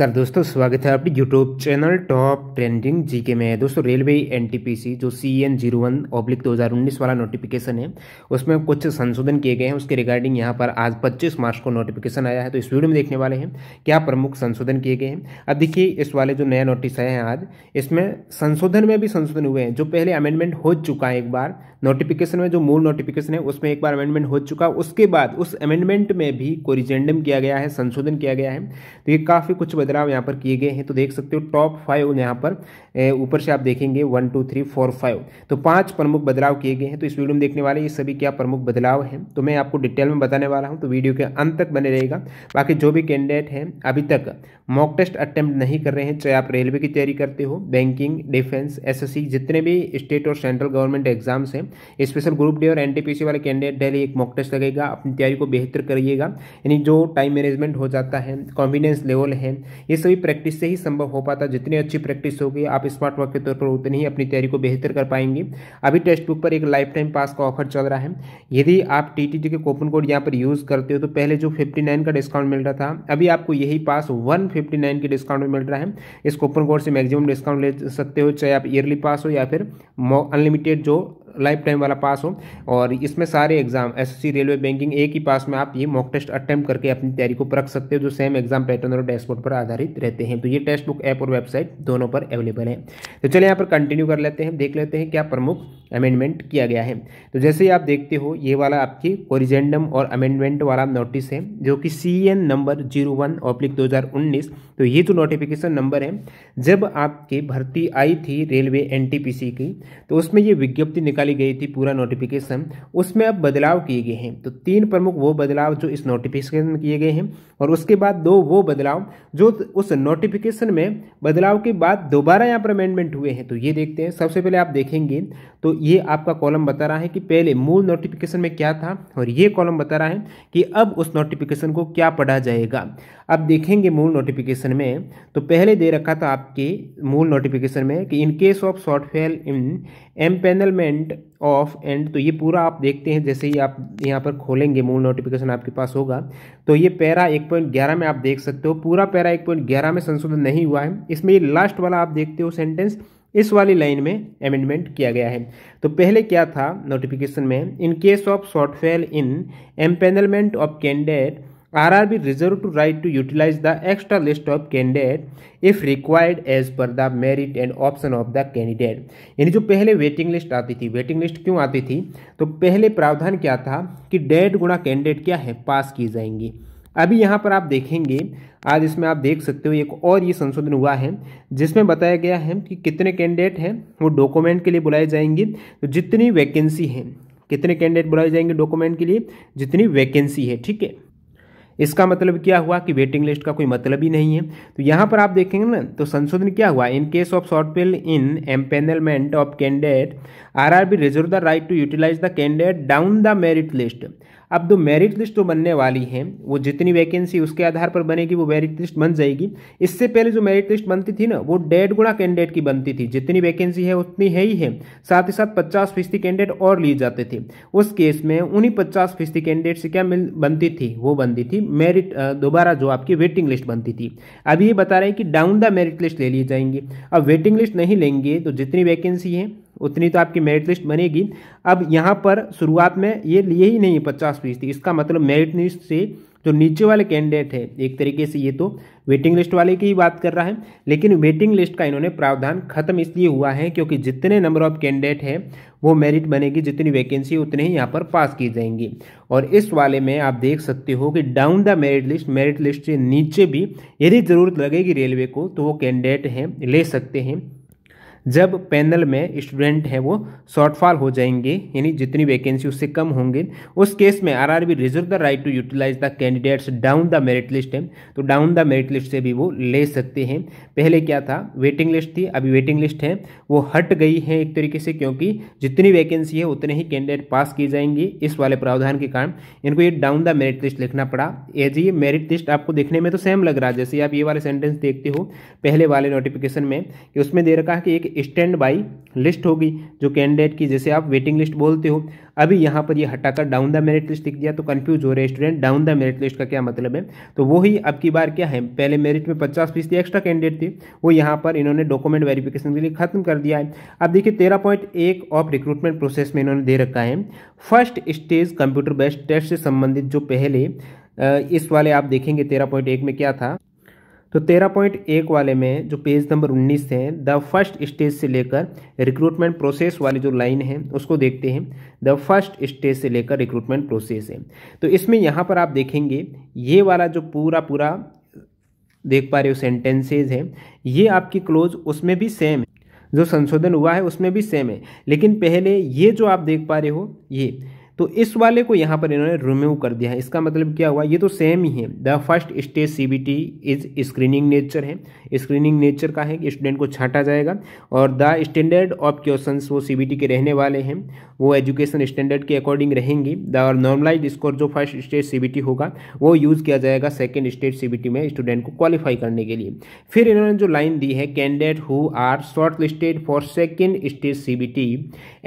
नमस्कार दोस्तों स्वागत है आपकी YouTube channel top trending GK में दोस्तों रेलवे एनटीपीसी जो C N zero one oblique दो वाला नोटिफिकेशन है उसमें कुछ संशोधन किए गए हैं उसके रिगार्डिंग यहाँ पर आज 25 मार्च को नोटिफिकेशन आया है तो इस वीडियो में देखने वाले हैं क्या प्रमुख संशोधन किए गए हैं अब देखिए इस वाले जो नया नोटिस आए हैं आज इसमें संशोधन में भी संशोधन हुए हैं जो पहले अमेंडमेंट हो चुका है एक बार नोटिफिकेशन में जो मूल नोटिफिकेशन है उसमें एक बार अमेंडमेंट हो चुका उसके बाद उस अमेंडमेंट में भी कोरिजेंडम किया गया है संशोधन किया गया है तो ये काफ़ी कुछ बदलाव यहाँ पर किए गए हैं तो देख सकते हो टॉप फाइव यहाँ पर ऊपर से आप देखेंगे one two three four five तो पांच प्रमुख बदलाव किए गए हैं तो इस वीडियो में देखने वाले ये सभी क्या प्रमुख बदलाव हैं तो मैं आपको डिटेल में बताने वाला हूँ तो वीडियो के अंत तक बने रहेगा बाकी जो भी कैंडिडेट हैं अभी तक मॉक टेस्ट अटैम्प्ट नहीं कर रहे हैं चाहे आप रेलवे की तैयारी करते हो बैंकिंग डिफेंस एस जितने भी स्टेट और सेंट्रल गवर्नमेंट एग्जाम्स हैं स्पेशल ग्रुप डी और एन वाले कैंडिडेट डेली एक मॉक टेस्ट लगेगा अपनी तैयारी को बेहतर करिएगा यानी जो टाइम मैनेजमेंट हो जाता है कॉन्फिडेंस लेवल है ये सभी प्रैक्टिस से ही संभव हो पाता जितनी अच्छी प्रैक्टिस होगी आप स्मार्ट वर्क के तौर पर उतनी ही अपनी तैयारी को बेहतर कर पाएंगे अभी टेक्स्ट बुक पर एक लाइफ टाइम पास का ऑफर चल रहा है यदि आप टी के कोपन कोड यहाँ पर यूज़ करते हो तो पहले जो फिफ्टी का डिस्काउंट मिल रहा था अभी आपको यही पास वन के डिस्काउंट में मिल रहा है इस कूपन कोड से मैक्सिमम डिस्काउंट ले सकते हो चाहे आप ईयरली पास हो या फिर अनलिमिटेड जो लाइफ टाइम वाला पास हो और इसमें सारे एग्जाम एसएससी रेलवे बैंकिंग एक ही पास में आप ये मॉक टेस्ट अटैम्प्ट करके अपनी तैयारी को परख सकते हो जो सेम एग्जाम पैटर्न और डैशबोर्ड पर आधारित रहते हैं तो ये टेक्स्ट बुक ऐप और वेबसाइट दोनों पर अवेलेबल है तो चलिए यहाँ पर कंटिन्यू कर लेते हैं देख लेते हैं क्या प्रमुख अमेंडमेंट किया गया है तो जैसे ही आप देखते हो ये वाला आपकी कोरिजेंडम और अमेंडमेंट वाला नोटिस है जो कि C N number zero one oblique दो हज़ार उन्नीस तो ये जो नोटिफिकेशन नंबर है जब आपकी भर्ती आई थी रेलवे एन की तो उसमें ये विज्ञप्ति निकाली निकाली गई थी पूरा नोटिफिकेशन उसमें अब बदलाव किए गए हैं तो तीन प्रमुख वो बदलाव जो इस नोटिफिकेशन में किए गए हैं और उसके बाद दो वो बदलाव जो उस नोटिफिकेशन में बदलाव के बाद दोबारा यहाँ पर अमेंडमेंट हुए हैं तो ये देखते हैं सबसे पहले आप देखेंगे तो ये आपका कॉलम बता रहा है कि पहले मूल नोटिफिकेशन में क्या था और ये कॉलम बता रहा है कि अब उस नोटिफिकेशन को क्या पढ़ा जाएगा आप देखेंगे मूल नोटिफिकेशन में तो पहले दे रखा था आपके मूल नोटिफिकेशन में कि in case of shortfall in empanelment of and तो ये पूरा आप देखते हैं जैसे ही आप यहाँ पर खोलेंगे मूल नोटिफिकेशन आपके पास होगा तो ये पैरा एक पॉइंट ग्यारह में आप देख सकते हो पूरा पैरा एक पॉइंट ग्यारह में संशोधन नहीं हुआ है इसमें ये लास्ट वाला आप देखते हो सेंटेंस इस वाली लाइन में अमेंडमेंट किया गया है तो पहले क्या था नोटिफिकेशन में in case of shortfall in empanelment of candidate RRB reserved to right to utilize the extra list of candidate if required as per the merit and option of the candidate यानी जो पहले waiting list आती थी waiting list क्यों आती थी तो पहले प्रावधान क्या था कि डेढ़ गुणा कैंडिडेट क्या है पास की जाएंगी अभी यहाँ पर आप देखेंगे आज इसमें आप देख सकते हो एक और ये संशोधन हुआ है जिसमें बताया गया है कि कितने कैंडिडेट हैं वो डॉक्यूमेंट के लिए बुलाए जाएंगे तो जितनी वैकेंसी है कितने कैंडिडेट बुलाए जाएंगे डॉक्यूमेंट के लिए जितनी वैकेंसी है ठीक है इसका मतलब क्या हुआ कि वेटिंग लिस्ट का कोई मतलब ही नहीं है तो यहाँ पर आप देखेंगे ना तो संशोधन क्या हुआ in case of shortfall in empanelment of candidate R R B reserve the right to utilize the candidate down the merit list अब जो मेरिट लिस्ट तो बनने वाली है वो जितनी वैकेंसी उसके आधार पर बनेगी वो मेरिट लिस्ट बन जाएगी इससे पहले जो मेरिट लिस्ट बनती थी ना वो डेढ़ गुणा कैंडिडेट की बनती थी जितनी वैकेंसी है उतनी है ही है साथ ही साथ पचास फीसदी कैंडिडेट और लिए जाते थे उस केस में उन्हीं पचास फीसदी कैंडिडेट से क्या मिल बनती थी वो बनती थी मेरिट दोबारा जो आपकी वेटिंग लिस्ट बनती थी अभी ये बता रहे हैं कि डाउन द मेरिट लिस्ट ले लिए जाएंगे अब वेटिंग लिस्ट नहीं लेंगे तो जितनी वैकेंसी है उतनी तो आपकी मेरिट लिस्ट बनेगी अब यहाँ पर शुरुआत में ये लिए ही नहीं पचास फीसदी इसका मतलब मेरिट लिस्ट से जो नीचे वाले कैंडिडेट हैं एक तरीके से ये तो वेटिंग लिस्ट वाले की ही बात कर रहा है लेकिन वेटिंग लिस्ट का इन्होंने प्रावधान खत्म इसलिए हुआ है क्योंकि जितने नंबर ऑफ कैंडिडेट हैं वो मेरिट बनेगी जितनी वैकेंसी उतने ही यहाँ पर पास की जाएंगी और इस वाले में आप देख सकते हो कि down the merit list merit list से नीचे भी यदि ज़रूरत लगेगी रेलवे को तो वो कैंडिडेट हैं ले सकते हैं जब पैनल में स्टूडेंट हैं वो शॉर्टफॉल हो जाएंगे यानी जितनी वैकेंसी उससे कम होंगे उस केस में RRB reserve the right to utilize the candidates down the merit list है तो डाउन द मेरिट लिस्ट से भी वो ले सकते हैं पहले क्या था वेटिंग लिस्ट थी अभी वेटिंग लिस्ट है वो हट गई है एक तरीके से क्योंकि जितनी वैकेंसी है उतने ही कैंडिडेट पास की जाएंगी इस वाले प्रावधान के कारण इनको ये डाउन द मेरिट लिस्ट लिखना पड़ा एज ये मेरिट लिस्ट आपको देखने में तो सेम लग रहा है जैसे आप ये वाले सेंटेंस देखते हो पहले वाले नोटिफिकेशन में कि उसमें दे रखा है कि एक स्टैंड बाई लिस्ट होगी जो कैंडिडेट की जैसे आप वेटिंग लिस्ट बोलते हो अभी यहाँ पर ये हटाकर डाउन द मेरिट लिस्ट लिख दिया तो कंफ्यूज हो रहे student down the merit list का क्या मतलब है तो वही अब की बार क्या है पहले मेरिट में पचास फीसदी एक्स्ट्रा कैंडिडेट थे वो यहाँ पर इन्होंने डॉक्यूमेंट वेरिफिकेशन के लिए खत्म कर दिया है अब देखिए तेरह पॉइंट एक ऑफ रिक्रूटमेंट प्रोसेस में इन्होंने दे रखा है first stage computer based test से संबंधित जो पहले इस वाले आप देखेंगे तेरह पॉइंट एक में क्या था तो तेरह पॉइंट एक वाले में जो पेज नंबर उन्नीस है द फर्स्ट स्टेज से लेकर रिक्रूटमेंट प्रोसेस वाली जो लाइन है उसको देखते हैं द फर्स्ट स्टेज से लेकर रिक्रूटमेंट प्रोसेस है तो इसमें यहाँ पर आप देखेंगे ये वाला जो पूरा पूरा देख पा रहे हो सेंटेंसेज है ये आपकी क्लोज उसमें भी सेम जो संशोधन हुआ है उसमें भी सेम है लेकिन पहले ये जो आप देख पा रहे हो ये तो इस वाले को यहाँ पर इन्होंने रिमूव कर दिया है इसका मतलब क्या हुआ ये तो सेम ही है the first stage C B T is screening nature है स्क्रीनिंग नेचर का है कि स्टूडेंट को छांटा जाएगा और द स्टैंडर्ड ऑफ क्वेश्चन वो सी बी टी के रहने वाले हैं वो एजुकेशन स्टैंडर्ड के अकॉर्डिंग रहेंगी द और नॉर्मलाइज स्कोर जो first stage C B T होगा वो यूज़ किया जाएगा second stage C B T में स्टूडेंट को क्वालिफाई करने के लिए फिर इन्होंने जो लाइन दी है candidate who are short listed for second stage C B T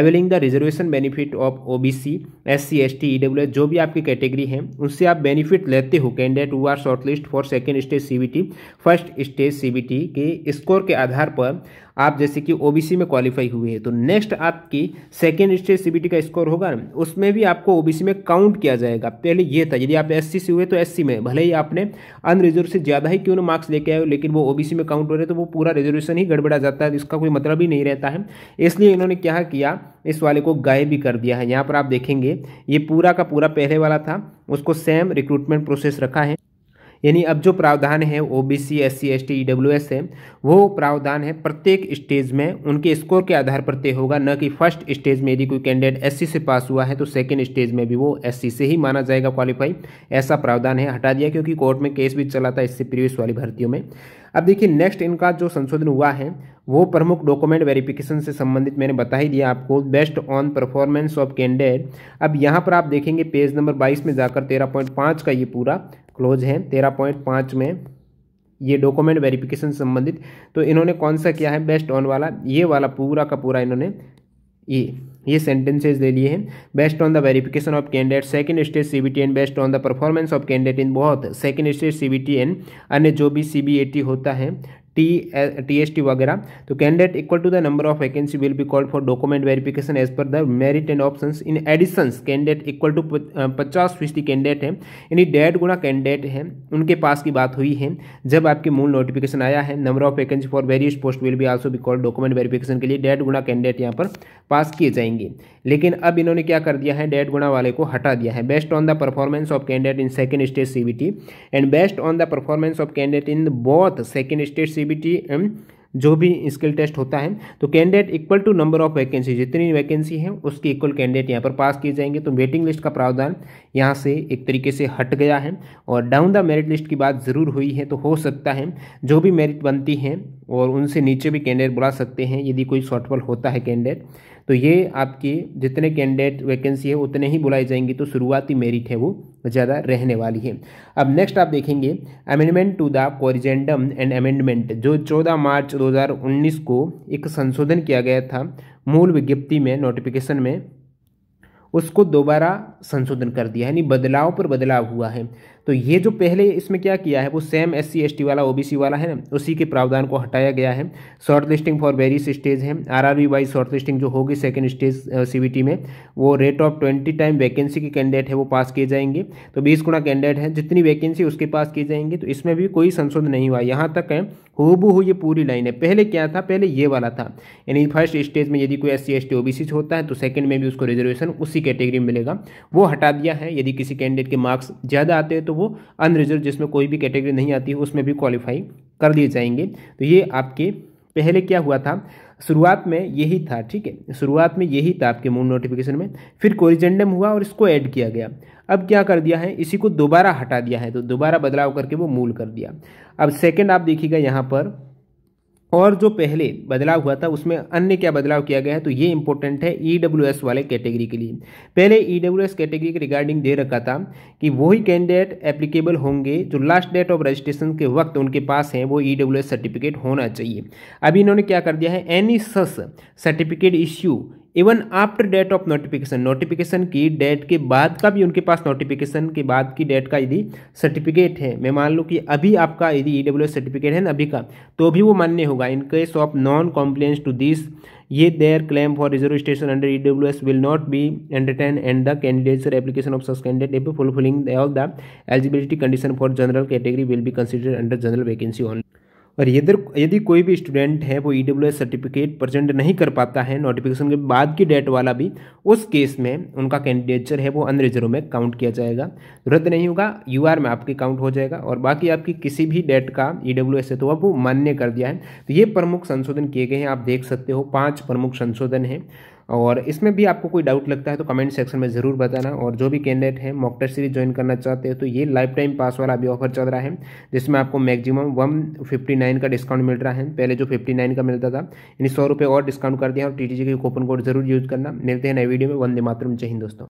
availing the reservation benefit of O B C S C S T E W S जो भी आपकी कैटेगरी है उससे आप बेनिफिट लेते हो candidate who are shortlist for second stage C B T first stage C B T के score के आधार पर आप जैसे कि ओबीसी में क्वालिफाई हुए हैं तो नेक्स्ट आपकी सेकेंड स्टेज सीबीटी का स्कोर होगा उसमें भी आपको ओबीसी में काउंट किया जाएगा पहले ये था यदि आप एससी से हुए तो एससी में भले ही आपने अनरिजर्व से ज़्यादा ही क्यों ना मार्क्स लेके आए हो लेकिन वो ओबीसी में काउंट हो रहे तो वो पूरा रिजर्वेशन ही गड़बड़ा जाता है इसका कोई मतलब ही नहीं रहता है इसलिए इन्होंने क्या किया इस वाले को गायब भी कर दिया है यहाँ पर आप देखेंगे ये पूरा का पूरा पहले वाला था उसको सेम रिक्रूटमेंट प्रोसेस रखा है यानी अब जो प्रावधान है O B C S C S T E W S है वो प्रावधान है प्रत्येक स्टेज में उनके स्कोर के आधार पर तय होगा न कि फर्स्ट स्टेज में यदि कोई कैंडिडेट एस सी से पास हुआ है तो सेकेंड स्टेज में भी वो एस सी से ही माना जाएगा क्वालिफाई ऐसा प्रावधान है हटा दिया क्योंकि कोर्ट में केस भी चला था इससे प्रीवियस वाली भर्तियों में अब देखिए नेक्स्ट इनका जो संशोधन हुआ है वो प्रमुख डॉक्यूमेंट वेरिफिकेशन से संबंधित मैंने बता ही दिया आपको based on performance of candidate अब यहाँ पर आप देखेंगे पेज नंबर बाईस में जाकर तेरह पॉइंट पाँच का ये पूरा क्लोज है तेरह पॉइंट पाँच में ये डॉक्यूमेंट वेरिफिकेशन संबंधित तो इन्होंने कौन सा किया है बेस्ट ऑन वाला ये वाला पूरा का पूरा इन्होंने ये ये सेंटेंसेज ले लिए हैं based on the verification of candidate second stage CBT and based on the performance of candidate in बहुत सेकंड स्टेज सीबीटी एंड अन्य जो भी सीबीएटी होता है टी टी एस टी वगैरह तो candidate equal to the number of vacancy will be called for document verification as per the merit and option in additions candidate equal to पचास फीसदी candidate है यानी डेढ़ गुना कैंडिडेट है उनके पास की बात हुई है जब आपकी मूल नोटिफिकेशन आया है number of vacancy for various post will be also be called document verification के लिए डेढ़ गुना कैंडिडेट यहाँ पर पास किए जाएंगे लेकिन अब इन्होंने क्या कर दिया है डेट गुणा वाले को हटा दिया है based on the performance of candidate in second stage CBT and based on the performance of candidate in both second stage CBT and जो भी स्किल टेस्ट होता है तो candidate equal to number of vacancy जितनी vacancy है उसके equal candidate यहाँ पर पास किए जाएंगे तो वेटिंग लिस्ट का प्रावधान यहाँ से एक तरीके से हट गया है और डाउन द मेरिट लिस्ट की बात ज़रूर हुई है तो हो सकता है जो भी मेरिट बनती है और उनसे नीचे भी कैंडिडेट बुला सकते हैं यदि कोई शॉर्टफॉल होता है कैंडिडेट तो ये आपके जितने कैंडिडेट वैकेंसी है उतने ही बुलाई जाएंगी तो शुरुआती मेरिट है वो ज़्यादा रहने वाली है अब नेक्स्ट आप देखेंगे amendment to the corrigendum and amendment जो चौदह मार्च दो को एक संशोधन किया गया था मूल विज्ञप्ति में नोटिफिकेशन में उसको दोबारा संशोधन कर दिया यानी बदलाव पर बदलाव हुआ है तो ये जो पहले इसमें क्या किया है वो सेम एस सी वाला ओबीसी वाला है ना उसी के प्रावधान को हटाया गया है short listing for various stage है R R wise short listing जो होगी सेकेंड स्टेज सी में वो rate of twenty time vacancy के कैंडिडेट है वो पास किए जाएंगे तो बीस गुणा कैंडिडेट हैं जितनी वैकेंसी उसके पास किए जाएंगे तो इसमें भी कोई संशोधन नहीं हुआ यहाँ तक है हो ये पूरी लाइन है पहले क्या था पहले ये वाला था यानी फर्स्ट स्टेज में यदि कोई S C S T O B C होता है तो सेकंड में भी उसको रिजर्वेशन उसी कैटेगरी में मिलेगा वो हटा दिया है यदि किसी कैंडिडेट के मार्क्स ज़्यादा आते हैं तो वो अनरिजर्व जिसमें कोई भी कैटेगरी नहीं आती है उसमें भी क्वालिफाई कर दिए जाएंगे तो ये आपके पहले क्या हुआ था शुरुआत में यही था ठीक है शुरुआत में यही था आपके मूल नोटिफिकेशन में फिर कोरिजेंडम हुआ और इसको ऐड किया गया अब क्या कर दिया है इसी को दोबारा हटा दिया है तो दोबारा बदलाव करके वो मूल कर दिया अब सेकेंड आप देखिएगा यहाँ पर और जो पहले बदलाव हुआ था उसमें अन्य क्या बदलाव किया गया है तो ये इंपॉर्टेंट है ई e वाले कैटेगरी के लिए पहले ई e कैटेगरी के रिगार्डिंग दे रखा था कि वही कैंडिडेट एप्लीकेबल होंगे जो लास्ट डेट ऑफ रजिस्ट्रेशन के वक्त उनके पास हैं वो ई e सर्टिफिकेट होना चाहिए अभी इन्होंने क्या कर दिया है any such certificate issue even after date of notification notification की डेट के बाद का भी उनके पास नोटिफिकेशन के बाद की डेट का यदि सर्टिफिकेट है मैं मान लूँ कि अभी आपका यदि ई e सर्टिफिकेट है ना अभी का तो भी वो मान्य होगा in case of non compliance to this ये their claim for reservation under E W S will not be entertain and the candidates application of such candidate if fulfilling all the eligibility condition for general category will be consider under general vacancy only और यदि यदि कोई भी student है वो ई certificate present नहीं कर पाता है नोटिफिकेशन के बाद की डेट वाला भी उस केस में उनका कैंडिडेचर है वो अनरिजर्व में काउंट किया जाएगा रद्द नहीं होगा यू में आपके काउंट हो जाएगा और बाकी आपकी किसी भी डेट का ई e है तो अब वो मान्य कर दिया है तो ये प्रमुख संशोधन किए गए हैं आप देख सकते हो पाँच प्रमुख संशोधन हैं और इसमें भी आपको कोई डाउट लगता है तो कमेंट सेक्शन में ज़रूर बताना और जो भी कैंडिडेट है मॉक टेस्ट सीरीज ज्वाइन करना चाहते हैं तो ये लाइफ टाइम पास वाला अभी ऑफर चल रहा है जिसमें आपको मैक्सिमम वन फिफ्टी नाइन का डिस्काउंट मिल रहा है पहले जो फिफ्टी नाइन का मिलता था यानी सौ रुपये और डिस्काउंट कर दिया और टी टी जी के कूपन कोड जरूर यूज़ करना मिलते हैं नए वीडियो में वंदे मातरम जय हिंद दोस्तों